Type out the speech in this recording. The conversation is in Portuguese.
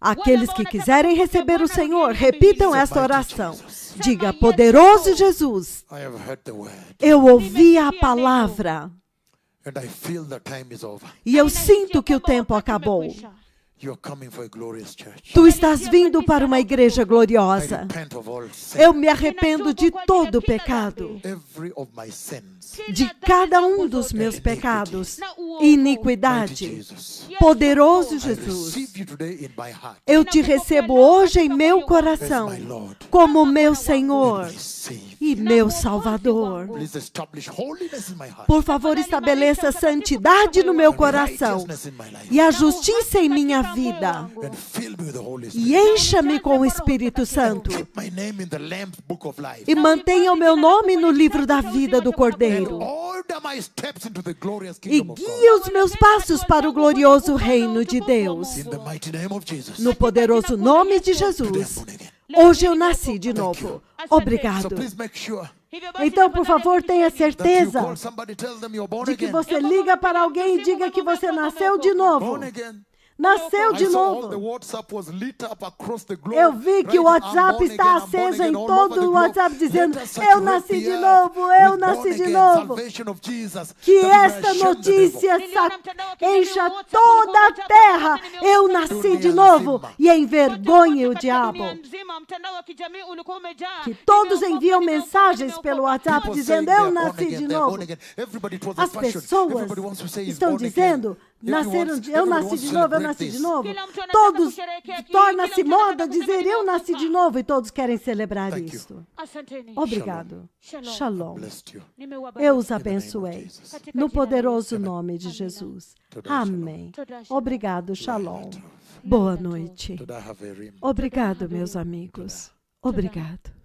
Aqueles que quiserem receber o Senhor, repitam esta oração. Diga, poderoso Jesus, eu ouvi a palavra. E eu sinto que o tempo acabou. Tu estás vindo para uma igreja gloriosa. Eu me arrependo de todo o pecado, de cada um dos meus pecados, iniquidade. Poderoso Jesus, eu te recebo hoje em meu coração como meu Senhor e meu Salvador. Por favor, estabeleça a santidade no meu coração e a justiça em minha tá vida. E encha-me com o Espírito Santo. E mantenha o meu nome no livro da vida do Cordeiro. E guia os meus passos para o glorioso reino de Deus. No poderoso nome de Jesus. Hoje eu nasci de novo. Obrigado. Então, por favor, tenha certeza de que você liga para alguém e diga que você nasceu de novo. Nasceu de novo. Eu vi que o WhatsApp está aceso em todo o WhatsApp, dizendo: Eu nasci de novo, eu nasci de novo. Que esta notícia encha toda a terra. Eu nasci de novo. E envergonhe o diabo. Que todos enviam mensagens pelo WhatsApp dizendo: Eu nasci de novo. As pessoas estão dizendo: Nasceram, eu, eu nasci de novo, eu nasci de novo. É todos é torna-se é moda dizer eu nasci de novo e todos querem celebrar isto. Ah, Obrigado. Shalom. Eu os abençoei. No poderoso nome de Jesus. Amém. Obrigado, Shalom. Boa noite. Obrigado, meus amigos. Obrigado.